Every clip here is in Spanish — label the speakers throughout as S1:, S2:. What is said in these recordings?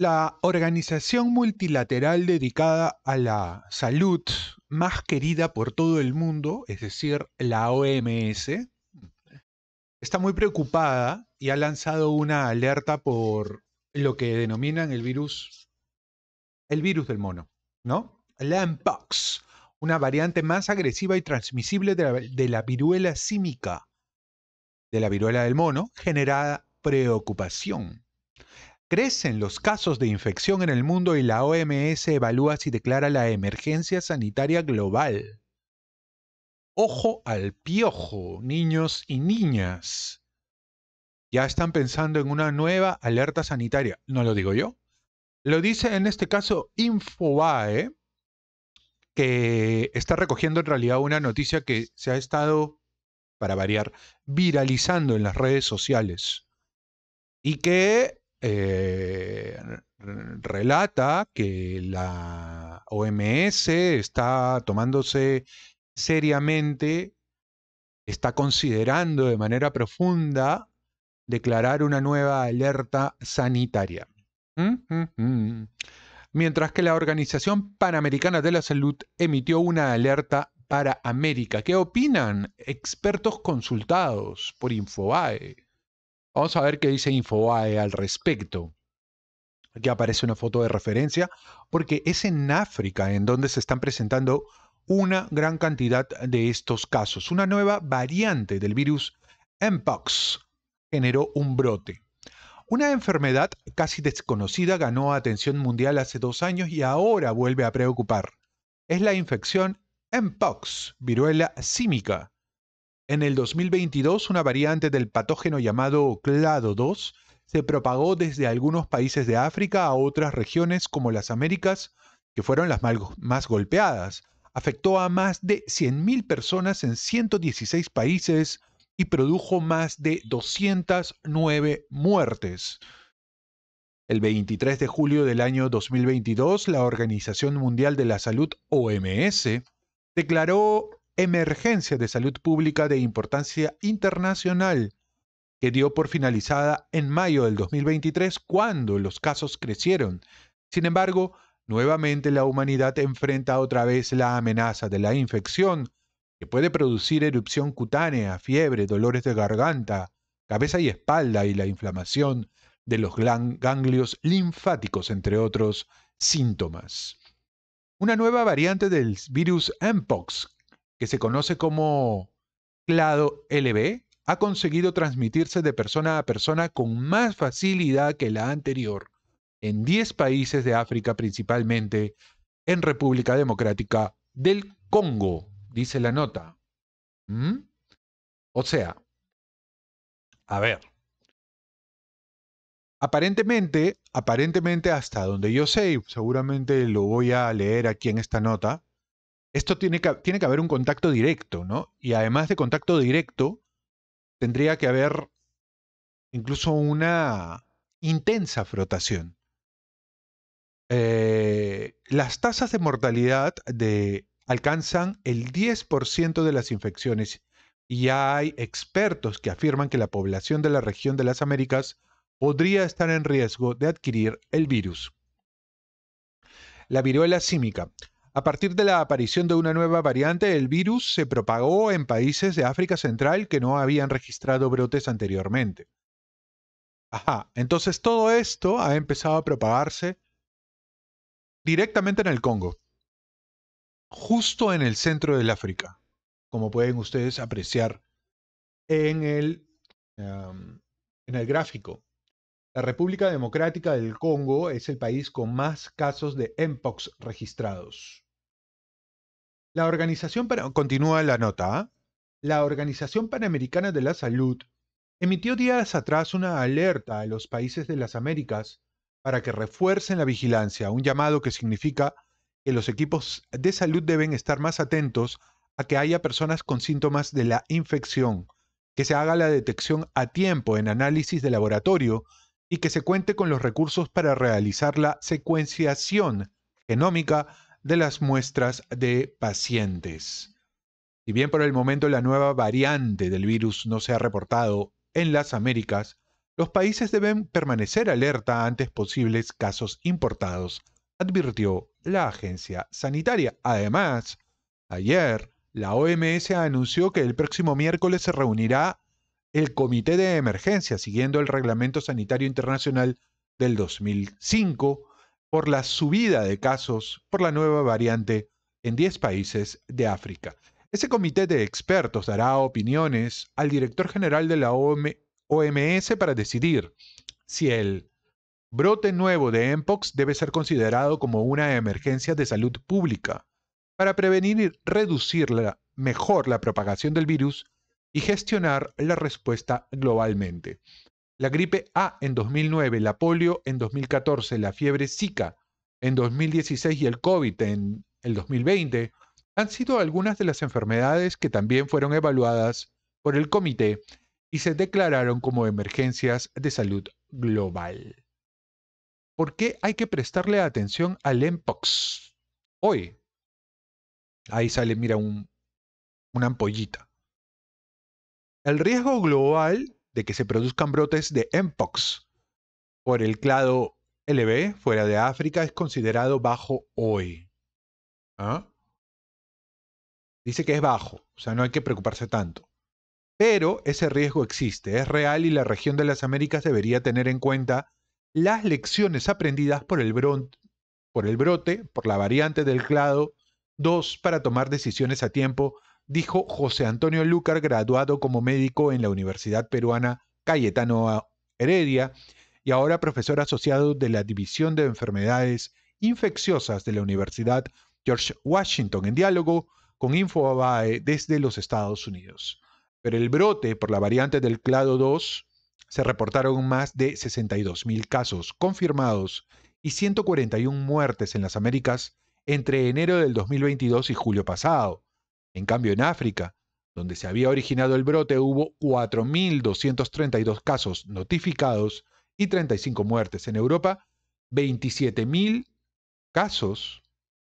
S1: La organización multilateral dedicada a la salud más querida por todo el mundo, es decir, la OMS, está muy preocupada y ha lanzado una alerta por lo que denominan el virus, el virus del mono, ¿no? La una variante más agresiva y transmisible de la, viruela símica, de la viruela del mono, genera preocupación. Crecen los casos de infección en el mundo y la OMS evalúa si declara la emergencia sanitaria global. Ojo al piojo, niños y niñas. Ya están pensando en una nueva alerta sanitaria. No lo digo yo. Lo dice en este caso Infobae, que está recogiendo en realidad una noticia que se ha estado, para variar, viralizando en las redes sociales. Y que eh, relata que la OMS está tomándose seriamente, está considerando de manera profunda declarar una nueva alerta sanitaria. Mm, mm, mm. Mientras que la Organización Panamericana de la Salud emitió una alerta para América. ¿Qué opinan expertos consultados por Infobae? Vamos a ver qué dice InfoAE al respecto. Aquí aparece una foto de referencia, porque es en África en donde se están presentando una gran cantidad de estos casos. Una nueva variante del virus Mpox generó un brote. Una enfermedad casi desconocida ganó atención mundial hace dos años y ahora vuelve a preocupar. Es la infección Mpox, viruela símica, en el 2022, una variante del patógeno llamado CLADO2 se propagó desde algunos países de África a otras regiones como las Américas, que fueron las más golpeadas. Afectó a más de 100.000 personas en 116 países y produjo más de 209 muertes. El 23 de julio del año 2022, la Organización Mundial de la Salud, OMS, declaró emergencia de salud pública de importancia internacional, que dio por finalizada en mayo del 2023 cuando los casos crecieron. Sin embargo, nuevamente la humanidad enfrenta otra vez la amenaza de la infección, que puede producir erupción cutánea, fiebre, dolores de garganta, cabeza y espalda y la inflamación de los ganglios linfáticos, entre otros síntomas. Una nueva variante del virus Mpox, que se conoce como clado LB, ha conseguido transmitirse de persona a persona con más facilidad que la anterior, en 10 países de África principalmente, en República Democrática del Congo, dice la nota. ¿Mm? O sea, a ver. Aparentemente, aparentemente hasta donde yo sé, seguramente lo voy a leer aquí en esta nota, esto tiene que, haber un contacto directo, ¿no? Y además de contacto directo, tendría que haber incluso una intensa frotación. Eh, las tasas de mortalidad de, alcanzan el 10% de las infecciones y hay expertos que afirman que la población de la región de las Américas podría estar en riesgo de adquirir el virus. La viruela símica. A partir de la aparición de una nueva variante, el virus se propagó en países de África Central que no habían registrado brotes anteriormente. Ajá, entonces todo esto ha empezado a propagarse directamente en el Congo, justo en el centro del África, como pueden ustedes apreciar en el, en el gráfico. La República Democrática del Congo es el país con más casos de Mpox registrados. La organización continúa la nota. ¿ah? La Organización Panamericana de la Salud emitió días atrás una alerta a los países de las Américas para que refuercen la vigilancia, un llamado que significa que los equipos de salud deben estar más atentos a que haya personas con síntomas de la infección, que se haga la detección a tiempo en análisis de laboratorio y que se cuente con los recursos para realizar la secuenciación genómica de las muestras de pacientes. Si bien por el momento la nueva variante del virus no se ha reportado en las Américas, los países deben permanecer alerta ante posibles casos importados, advirtió la agencia sanitaria. Además, ayer la OMS anunció que el próximo miércoles se reunirá el Comité de Emergencia, siguiendo el Reglamento Sanitario Internacional del 2005, por la subida de casos por la nueva variante en 10 países de África. Ese comité de expertos dará opiniones al director general de la OMS para decidir si el brote nuevo de Mpox debe ser considerado como una emergencia de salud pública para prevenir y reducir mejor la propagación del virus y gestionar la respuesta globalmente. La gripe A en 2009, la polio en 2014, la fiebre Zika en 2016 y el COVID en el 2020 han sido algunas de las enfermedades que también fueron evaluadas por el comité y se declararon como emergencias de salud global. ¿Por qué hay que prestarle atención al MPOX hoy? Ahí sale, mira, una ampollita el riesgo global de que se produzcan brotes de Mpox por el clado LB fuera de África es considerado bajo hoy. ¿ah? Dice que es bajo, o sea, no hay que preocuparse tanto. Pero ese riesgo existe, es real y la región de las Américas debería tener en cuenta las lecciones aprendidas por el, por el brote, por la variante del clado 2 para tomar decisiones a tiempo dijo José Antonio Lucar, graduado como médico en la Universidad Peruana Cayetano Heredia y ahora profesor asociado de la División de Enfermedades Infecciosas de la Universidad George Washington, en diálogo con InfoAbae desde los Estados Unidos. Pero el brote por la variante del clado 2 se reportaron más de 62.000 casos confirmados y 141 muertes en las Américas entre enero del 2022 y julio pasado, en cambio, en África, donde se había originado el brote, hubo 4.232 casos notificados y 35 muertes. En Europa, 27.000 casos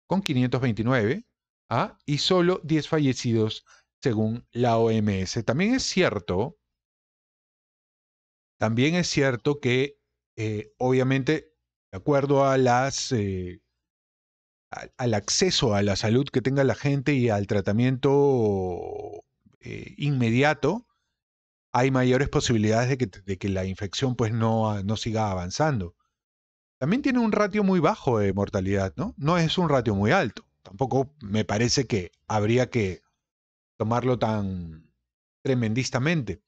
S1: con 529 ¿ah? y solo 10 fallecidos según la OMS. También es cierto, también es cierto que eh, obviamente, de acuerdo a las eh, al, acceso a la salud que tenga la gente y al tratamiento eh, inmediato, hay mayores posibilidades de que, la infección pues, no, siga avanzando. También tiene un ratio muy bajo de mortalidad, ¿no? No es un ratio muy alto. Tampoco me parece que habría que tomarlo tan tremendistamente.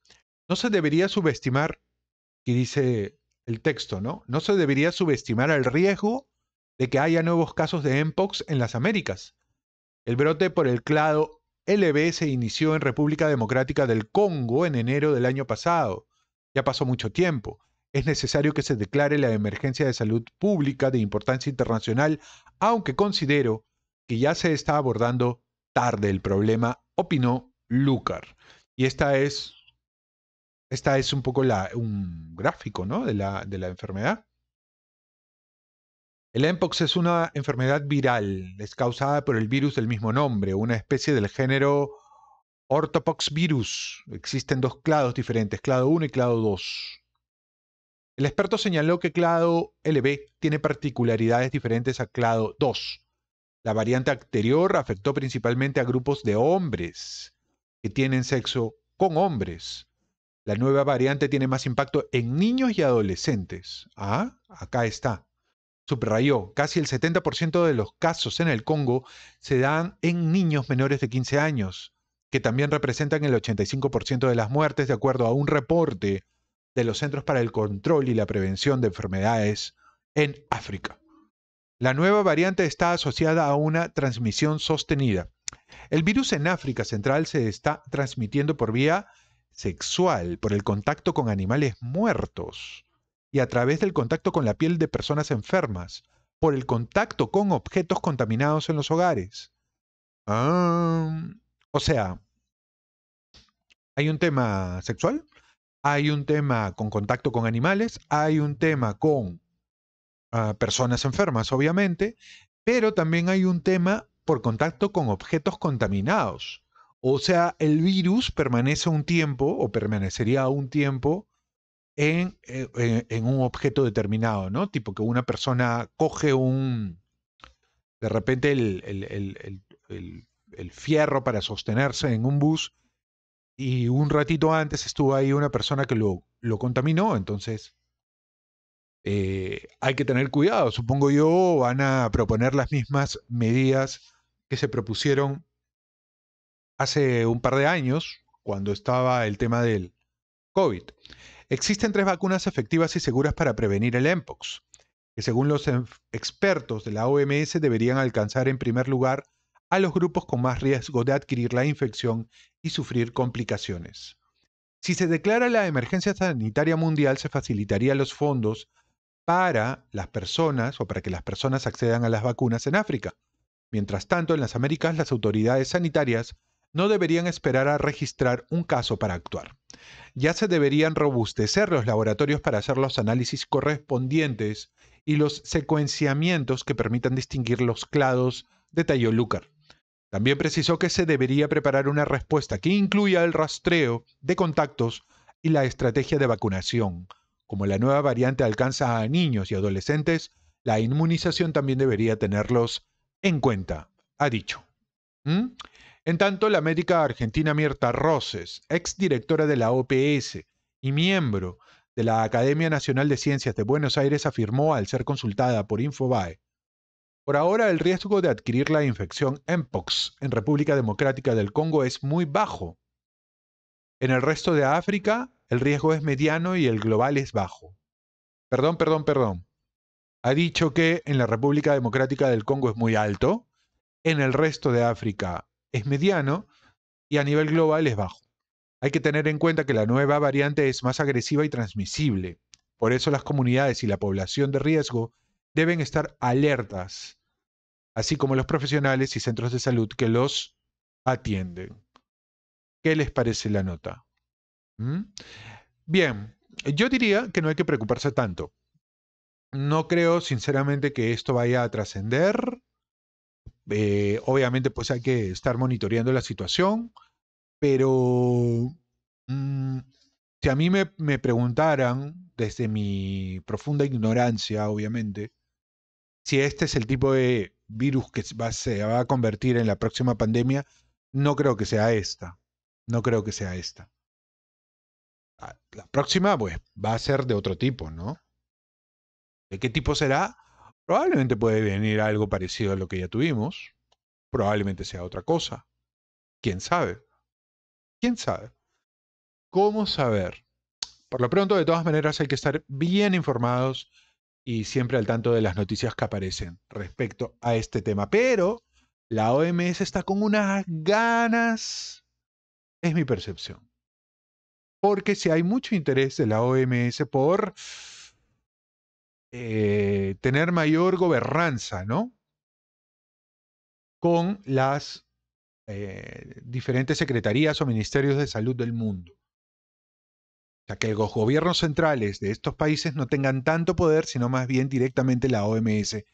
S1: No se debería subestimar, y dice el texto, ¿no? No se debería subestimar el riesgo de que haya nuevos casos de Mpox en las Américas. El brote por el clado LB se inició en República Democrática del Congo en enero del año pasado. Ya pasó mucho tiempo. Es necesario que se declare la emergencia de salud pública de importancia internacional, aunque considero que ya se está abordando tarde el problema, opinó Lucar. Y esta es, esta es un poco un gráfico ¿no? de, de la enfermedad. El Mpox es una enfermedad viral, es causada por el virus del mismo nombre, una especie del género Orthopoxvirus. Existen dos clados diferentes, clado 1 y clado 2. El experto señaló que clado LB tiene particularidades diferentes a clado 2. La variante anterior afectó principalmente a grupos de hombres que tienen sexo con hombres. La nueva variante tiene más impacto en niños y adolescentes. Ah, acá está. Subrayó, casi el 70% de los casos en el Congo se dan en niños menores de 15 años, que también representan el 85% de las muertes, de acuerdo a un reporte de los Centros para el Control y la Prevención de Enfermedades en África. La nueva variante está asociada a una transmisión sostenida. El virus en África Central se está transmitiendo por vía sexual, por el contacto con animales muertos y a través del contacto con la piel de personas enfermas, por el contacto con objetos contaminados en los hogares. Ah, o sea, hay un tema sexual, hay un tema con contacto con animales, hay un tema con ah, personas enfermas, obviamente, pero también hay un tema por contacto con objetos contaminados. O sea, el virus permanece un tiempo, o permanecería un tiempo, eh, eh, en, un objeto determinado, ¿no? Tipo que una persona coge un, de repente el, el, el, fierro para sostenerse en un bus y un ratito antes estuvo ahí una persona que lo, lo contaminó, entonces eh, hay que tener cuidado, supongo yo, van a proponer las mismas medidas que se propusieron hace un par de años, cuando estaba el tema del, COVID. Existen tres vacunas efectivas y seguras para prevenir el EMPOX, que según los em, expertos de la OMS deberían alcanzar en primer lugar a los grupos con más riesgo de adquirir la infección y sufrir complicaciones. Si se declara la emergencia sanitaria mundial, se facilitarían los fondos para las personas o para que las personas accedan a las vacunas en África. Mientras tanto, en las Américas, las autoridades sanitarias no deberían esperar a registrar un caso para actuar. Ya se deberían robustecer los laboratorios para hacer los análisis correspondientes y los secuenciamientos que permitan distinguir los clados, detalló Lucar. También precisó que se debería preparar una respuesta que incluya el rastreo de contactos y la estrategia de vacunación. Como la nueva variante alcanza a niños y adolescentes, la inmunización también debería tenerlos en cuenta, ha dicho. ¿Mm? En tanto, la médica argentina Mirta Roses, exdirectora de la OPS y miembro de la Academia Nacional de Ciencias de Buenos Aires, afirmó al ser consultada por Infobae, por ahora el riesgo de adquirir la infección Mpox en República Democrática del Congo es muy bajo. En el resto de África, el riesgo es mediano y el global es bajo. Perdón, perdón, perdón. Ha dicho que en la República Democrática del Congo es muy alto, en el resto de África es mediano y a nivel global es bajo. Hay que tener en cuenta que la nueva variante es más agresiva y transmisible. Por eso las comunidades y la población de riesgo deben estar alertas, así como los profesionales y centros de salud que los atienden. ¿Qué les parece la nota? ¿Mm? Bien, yo diría que no hay que preocuparse tanto. No creo sinceramente que esto vaya a trascender. Eh, obviamente, pues hay que estar monitoreando la situación, pero mm, si a mí me, me, preguntaran, desde mi profunda ignorancia, obviamente, si este es el tipo de virus que se va a convertir en la próxima pandemia, no creo que sea esta. No creo que sea esta. Ah, la próxima, pues, va a ser de otro tipo, ¿no? ¿De qué tipo será? Probablemente puede venir algo parecido a lo que ya tuvimos. Probablemente sea otra cosa. ¿Quién sabe? ¿Quién sabe? ¿Cómo saber? Por lo pronto, de todas maneras, hay que estar bien informados y siempre al tanto de las noticias que aparecen respecto a este tema. Pero la OMS está con unas ganas, es mi percepción. Porque si hay mucho interés de la OMS por eh, tener mayor gobernanza, ¿no? Con las eh, diferentes secretarías o ministerios de salud del mundo. O sea, que los gobiernos centrales de estos países no tengan tanto poder, sino más bien directamente la OMS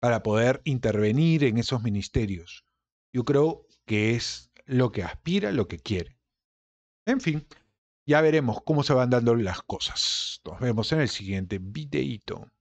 S1: para poder intervenir en esos ministerios. Yo creo que es lo que aspira, lo que quiere. En fin, ya veremos cómo se van dando las cosas. Nos vemos en el siguiente videito